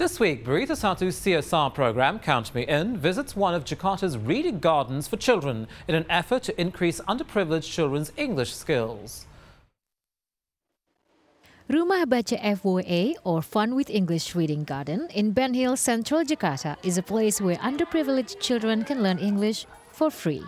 This week, Burita Satu's CSR program, Count Me In, visits one of Jakarta's reading gardens for children in an effort to increase underprivileged children's English skills. Rumah Baca FOA, or Fun with English Reading Garden, in Ben Hill, Central Jakarta, is a place where underprivileged children can learn English for free.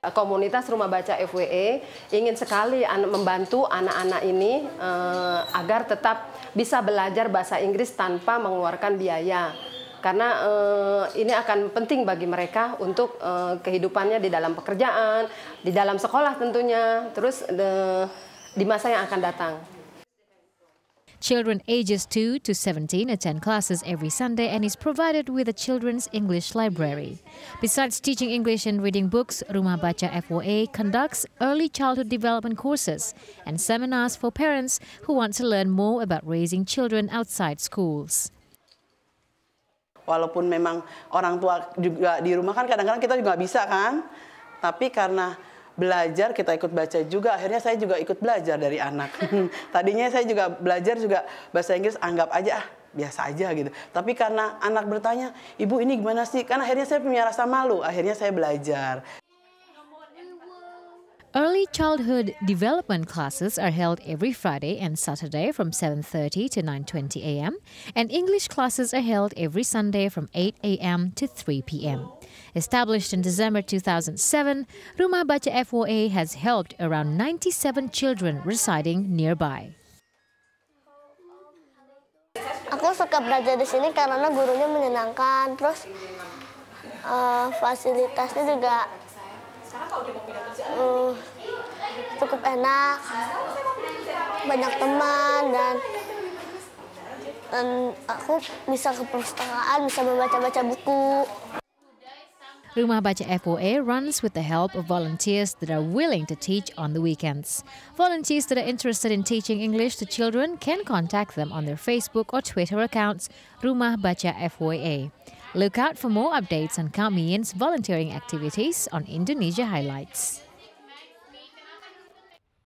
Komunitas Rumah Baca FWE ingin sekali an membantu anak-anak ini uh, agar tetap bisa belajar bahasa Inggris tanpa mengeluarkan biaya. Karena uh, ini akan penting bagi mereka untuk uh, kehidupannya di dalam pekerjaan, di dalam sekolah tentunya, terus di masa yang akan datang. Children ages 2 to 17 attend classes every Sunday and is provided with a children's English library. Besides teaching English and reading books, Rumah Baca FOA conducts early childhood development courses and seminars for parents who want to learn more about raising children outside schools. Walaupun memang orang tua juga di rumah kan kadang-kadang kita juga bisa kan, tapi karena belajar kita ikut baca juga akhirnya saya juga ikut belajar dari anak tadinya saya juga belajar juga bahasa Inggris anggap aja ah biasa aja gitu. Tapi karena anak bertanya, ibu ini gimana sih? Kan akhirnya saya punya rasa malu. Akhirnya saya belajar. Early childhood development classes are held every Friday and Saturday from 7:30 to 9:20 a.m. and English classes are held every Sunday from 8 a.m. to 3 p.m. Established in December 2007, Rumah Baca FOA has helped around 97 children residing nearby. Aku suka belajar di sini karena gurunya menyenangkan, terus uh, fasilitasnya juga hidup enak, banyak teman dan dan aku bisa ke perpustakaan, bisa membaca-baca buku. Rumah Baca FOA runs with the help of volunteers that are willing to teach on the weekends. Volunteers that are interested in teaching English to children can contact them on their Facebook or Twitter accounts, Rumah Baca FOA. Look out for more updates on Kamiyan's volunteering activities on Indonesia Highlights.